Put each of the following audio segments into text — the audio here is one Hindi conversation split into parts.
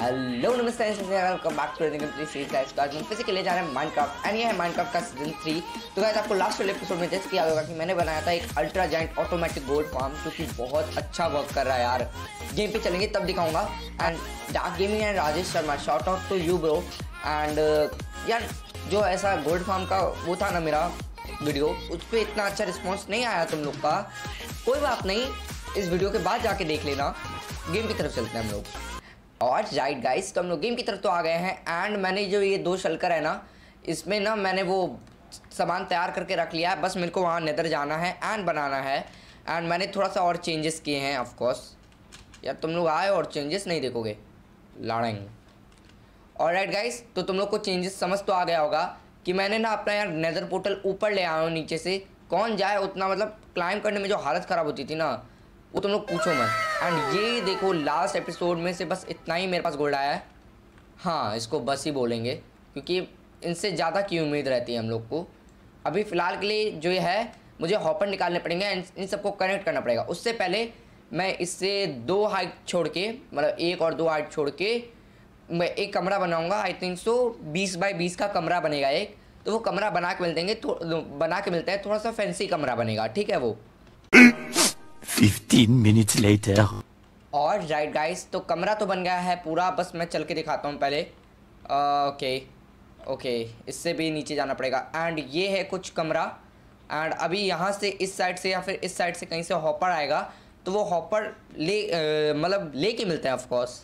हेलो नमस्ते welcome back to three series life आज हम फिर से खेले जा रहे हैं माइनक्राफ्ट एंड ये है माइनक्राफ्ट का सीजन थ्री तो गाइस आपको लास्ट वाले एपिसोड में जैसे किया होगा कि मैंने बनाया था एक ultra joint automatic gold farm जो कि बहुत अच्छा वर्क कर रहा है यार गेम पे चलेंगे तब दिखाऊंगा and dark gaming and Rajesh Sharma shout out to you bro and यार जो ऐसा गोल्ड फार्म का वो था ना मेरा वीडियो उस पर इतना अच्छा रिस्पॉन्स नहीं आया तुम लोग का कोई बात नहीं इस वीडियो के बाद जाके देख लेना गेम की तरफ चलते हैं हम लोग और राइट गाइस तो हम लोग गेम की तरफ तो आ गए हैं एंड मैंने जो ये दो शलकर है ना इसमें ना मैंने वो सामान तैयार करके रख लिया है बस मेरे को वहाँ नदर जाना है एंड बनाना है एंड मैंने थोड़ा सा और चेंजेस किए हैं ऑफकोर्स यार तुम लोग आए और चेंजेस नहीं देखोगे लड़ेंगे और राइट गाइस तो तुम लोग को चेंजेस समझ तो आ गया होगा कि मैंने ना अपना यार नदर पोर्टल ऊपर ले आया हूँ नीचे से कौन जाए उतना मतलब क्लाइंब करने में जो हालत ख़राब होती थी ना वो तुम लोग पूछो मत एंड ये देखो लास्ट एपिसोड में से बस इतना ही मेरे पास गोल्ड आया है हाँ इसको बस ही बोलेंगे क्योंकि इनसे ज़्यादा की उम्मीद रहती है हम लोग को अभी फ़िलहाल के लिए जो है मुझे हॉपर निकालने पड़ेंगे एंड इन सबको कनेक्ट करना पड़ेगा उससे पहले मैं इससे दो हाइट छोड़ के मतलब एक और दो हाइट छोड़ के मैं एक कमरा बनाऊंगा आई थिंक सो बीस बाई बीस का कमरा बनेगा एक तो वो कमरा बना के मिल देंगे तो बना के मिलता है थोड़ा सा फैंसी कमरा बनेगा ठीक है वो fifteen minutes later alright guys तो कमरा तो बन गया है पूरा बस मैं चल के दिखाता हूँ पहले ओके ओके इससे भी नीचे जाना पड़ेगा एंड ये है कुछ कमरा एंड अभी यहाँ से इस साइड से या फिर इस साइड से कहीं से हॉपर आएगा तो वो हॉपर ले मतलब ले के मिलते हैं ऑफकोर्स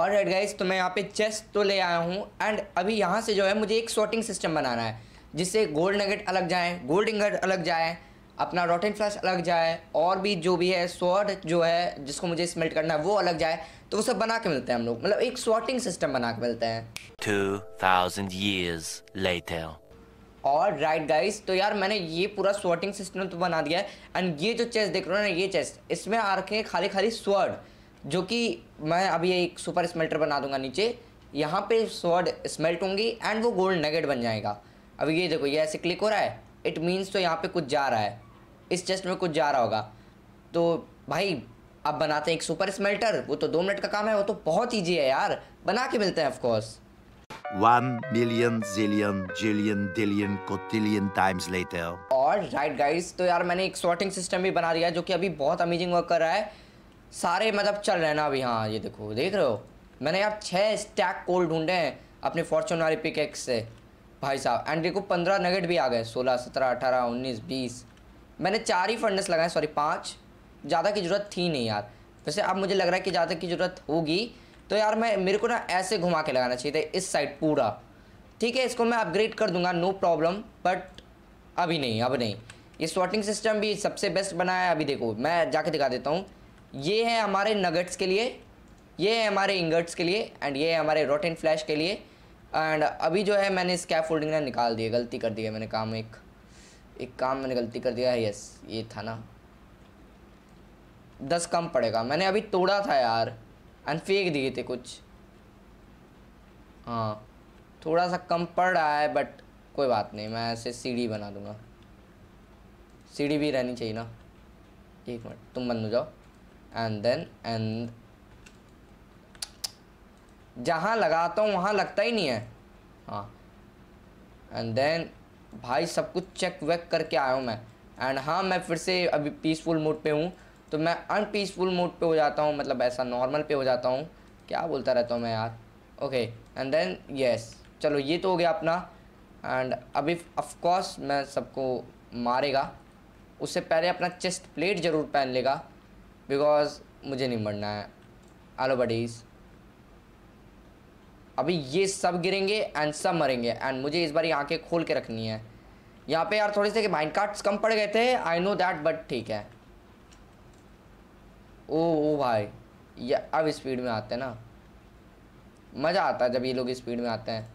और रेड गाइस तो मैं यहाँ पे चेस्ट तो ले आया हूँ एंड अभी यहाँ से जो है मुझे एक शॉटिंग सिस्टम बनाना है जिससे गोल्ड नगेट अलग जाएँ गोल्ड इंगट अलग जाएँ अपना रोटेन फ्लैश अलग जाए और भी जो भी है स्वॉर्ड जो है जिसको मुझे स्मेल्ट करना है वो अलग जाए तो वो सब बना के मिलते हैं हम लोग मतलब एक स्वॉटिंग सिस्टम बना के मिलते हैं और राइट गाइस तो यार मैंने ये पूरा स्वॉटिंग सिस्टम तो बना दिया है एंड ये जो चेस्ट देख रहे हो ना ये चेस्ट इसमें आ रखे हैं खाली खाली स्वर्ड जो कि मैं अभी एक सुपर स्मेल्टर बना दूंगा नीचे यहाँ पे स्वर्ड स्मेल्ट होंगी एंड वो गोल्ड नगेट बन जाएगा अभी ये देखो ये ऐसे क्लिक हो रहा है इट मीन्स तो यहाँ पे कुछ जा रहा है इस चेस्ट में कुछ जा रहा होगा तो भाई आप बनाते हैं एक सुपर स्मेल्टर वो तो दो मिनट का काम है वो तो बहुत ईजी है यार बना के मिलते हैं of course One million zillion jillion dillion cotillion times later. Alright right guys तो यार मैंने एक सॉर्टिंग सिस्टम भी बना दिया जो कि अभी बहुत अमेजिंग वर्क कर रहा है सारे मतलब चल रहे हैं ना अभी हाँ ये देखो देख रहे हो मैंने यार छः स्टैक कोल ढूंढे हैं अपने फॉर्चून वाले पिक से भाई साहब एंड देखो पंद्रह नगेट भी आ गए सोलह सत्रह अठारह उन्नीस बीस मैंने चार ही फंडस लगाए सॉरी पाँच ज़्यादा की ज़रूरत थी नहीं यार वैसे अब मुझे लग रहा है कि ज़्यादा की ज़रूरत होगी तो यार मैं मेरे को ना ऐसे घुमा के लगाना चाहिए था इस साइड पूरा ठीक है इसको मैं अपग्रेड कर दूंगा नो प्रॉब्लम बट अभी नहीं अब नहीं ये स्वाटिंग सिस्टम भी सबसे बेस्ट बना है अभी देखो मैं जाके दिखा देता हूँ ये है हमारे नगट्स के लिए ये है हमारे इंगट्स के लिए एंड ये है हमारे रोटेन फ्लैश के लिए एंड अभी जो है मैंने स्कैप होल्डिंग ना निकाल दिए गलती कर दी है मैंने काम एक एक काम मैंने गलती कर दिया है यस ये था ना दस कम पड़ेगा मैंने अभी तोड़ा था यार एंड फेंक दिए थे कुछ हाँ थोड़ा सा कम पड़ रहा है बट कोई बात नहीं मैं ऐसे सीढ़ी बना दूंगा सीढ़ी भी रहनी चाहिए ना एक मिनट तुम बंद हो जाओ एंड देन एंड जहाँ लगाता तो हूँ वहाँ लगता ही नहीं है हाँ एंड देन भाई सब कुछ चेक वेक करके आया हूँ मैं एंड हाँ मैं फिर से अभी पीसफुल मूड पे हूँ तो मैं अनपीसफुल मूड पे हो जाता हूँ मतलब ऐसा नॉर्मल पे हो जाता हूँ क्या बोलता रहता हूँ मैं यार ओके एंड देन यस चलो ये तो हो गया अपना एंड अभी ऑफकोर्स मैं सबको मारेगा उससे पहले अपना चेस्ट प्लेट ज़रूर पहन लेगा बिकॉज मुझे नहीं मरना है आलो बडीज़ अभी ये सब गिरेंगे एंड सब मरेंगे एंड मुझे इस बार ये के खोल के रखनी है यहाँ पे यार थोड़े से माइंड कार्ड्स कम पड़ गए थे आई नो दैट बट ठीक है ओ ओ भाई ये अब स्पीड में आते हैं ना मज़ा आता है जब ये लोग स्पीड में आते हैं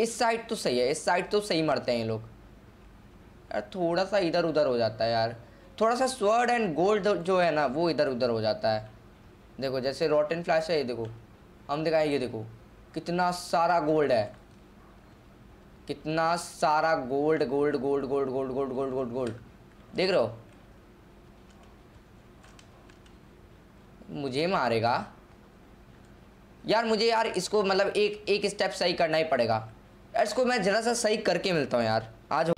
इस साइड तो सही है इस साइड तो सही मरते हैं ये लोग यार थोड़ा सा इधर उधर हो जाता है यार थोड़ा सा स्वर्ड एंड गोल्ड जो है ना वो इधर उधर हो जाता है देखो जैसे रोटेन फ्लैश है ये देखो हम दिखाए ये देखो कितना सारा गोल्ड है कितना सारा gold gold gold gold gold gold gold gold gold देख रहे हो मुझे मारेगा यार मुझे यार इसको मतलब एक एक स्टेप सही करना ही पड़ेगा इसको मैं जरा सा सही करके मिलता हूँ यार आज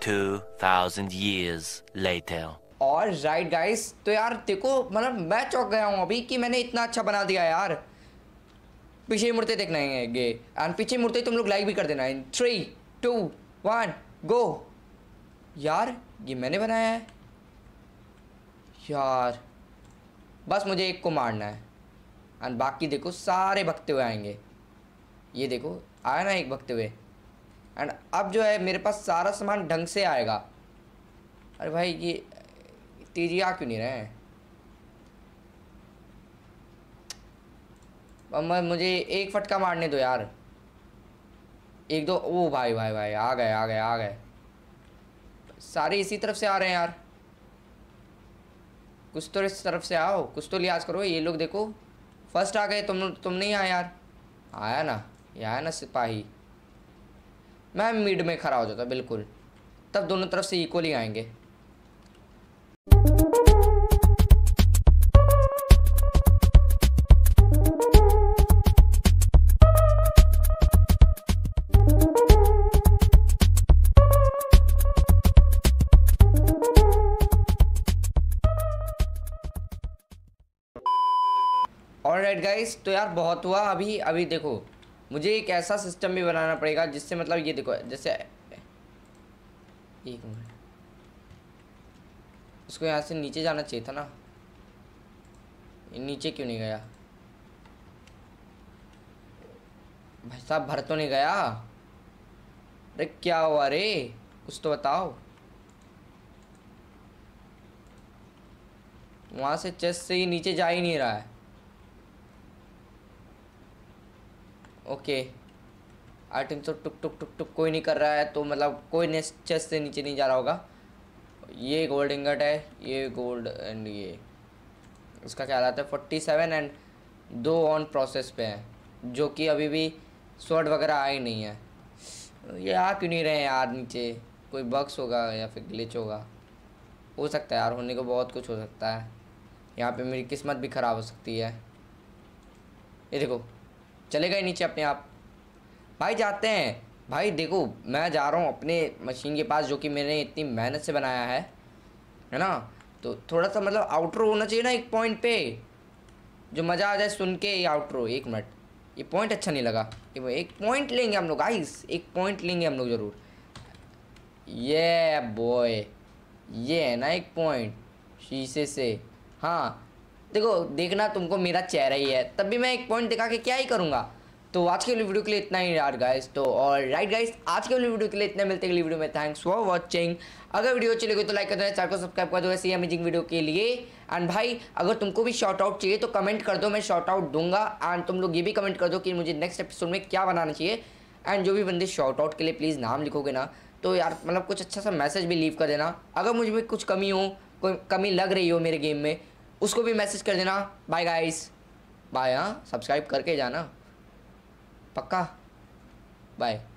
2000 years later alright guys तो यार देखो मतलब मैं चौक गया हूँ अभी कि मैंने इतना अच्छा बना दिया यार पीछे मुड़ते देखना है गे एंड पीछे मुड़ते तुम लोग लाइक भी कर देना है थ्री टू वन गो यार ये मैंने बनाया है यार बस मुझे एक को मारना है एंड बाकी देखो सारे भगते हुए आएंगे ये देखो आया ना एक भगते हुए एंड अब जो है मेरे पास सारा सामान ढंग से आएगा अरे भाई ये तेजी आ क्यों नहीं रहे मुझे एक फटका मारने दो यार एक दो ओ भाई भाई भाई आ गए आ गए आ गए सारे इसी तरफ से आ रहे हैं यार कुछ तो इस तरफ से आओ कुछ तो लिहाज करो ये लोग देखो फर्स्ट आ गए तुम तुम नहीं आए यार आया ना ये आया ना सिपाही मैं मिड में खड़ा हो जाता बिल्कुल तब दोनों तरफ से इक्वली आएंगे राइट गाइस तो यार बहुत हुआ अभी अभी देखो मुझे एक ऐसा सिस्टम भी बनाना पड़ेगा जिससे मतलब ये देखो जैसे एक मिनट उसको यहाँ से नीचे जाना चाहिए था ना नीचे क्यों नहीं गया भाई साहब भर तो नहीं गया अरे क्या हुआ रे कुछ तो बताओ वहाँ से चेस्ट से ही नीचे जा ही नहीं रहा है ओके आइटम तो टुक टुक टुक टुक कोई नहीं कर रहा है तो मतलब कोई ने चेस्ट से नीचे नहीं जा रहा होगा ये गोल्ड इंगट है ये गोल्ड एंड ये उसका क्या रहता है फोर्टी सेवन एंड दो ऑन प्रोसेस पे है जो कि अभी भी शॉर्ट वगैरह आए नहीं है ये आ क्यों नहीं रहे हैं यार नीचे कोई बक्स होगा या फिर ग्लिच होगा हो सकता है यार होने को बहुत कुछ हो सकता है यहाँ पे मेरी किस्मत भी ख़राब हो सकती है ये देखो चले गए नीचे अपने आप भाई जाते हैं भाई देखो मैं जा रहा हूँ अपने मशीन के पास जो कि मैंने इतनी मेहनत से बनाया है है ना तो थोड़ा सा मतलब आउटर होना चाहिए ना एक पॉइंट पे जो मज़ा आ जाए सुन के ये आउटर एक मिनट ये पॉइंट अच्छा नहीं लगा एक पॉइंट लेंगे हम लोग आइस एक पॉइंट लेंगे हम लोग ज़रूर ये बॉय ये है ना एक पॉइंट शीशे से हाँ देखो देखना तुमको मेरा चेहरा ही है तब भी मैं एक पॉइंट दिखा के क्या ही करूँगा तो आज के वीडियो के लिए इतना ही यार गाइस तो और राइट गाइस आज के वीडियो के लिए इतना मिलते हैं वीडियो में थैंक्स फॉर वॉचिंग अगर वीडियो अच्छी लगी तो लाइक कर देना चैनल को सब्सक्राइब कर दो ऐसी अमेजिंग वीडियो के लिए एंड भाई अगर तुमको भी शॉर्ट आउट चाहिए तो कमेंट कर दो मैं शॉर्ट आउट दूंगा एंड तुम लोग ये भी कमेंट कर दो कि मुझे नेक्स्ट एपिसोड में क्या बनाना चाहिए एंड जो भी बंदे शॉर्ट आउट के लिए प्लीज़ नाम लिखोगे ना तो यार मतलब कुछ अच्छा सा मैसेज भी लीव कर देना अगर मुझे कुछ कमी हो कोई कमी लग रही हो मेरे गेम में उसको भी मैसेज कर देना बाय गाइस बाय हाँ सब्सक्राइब करके जाना पक्का बाय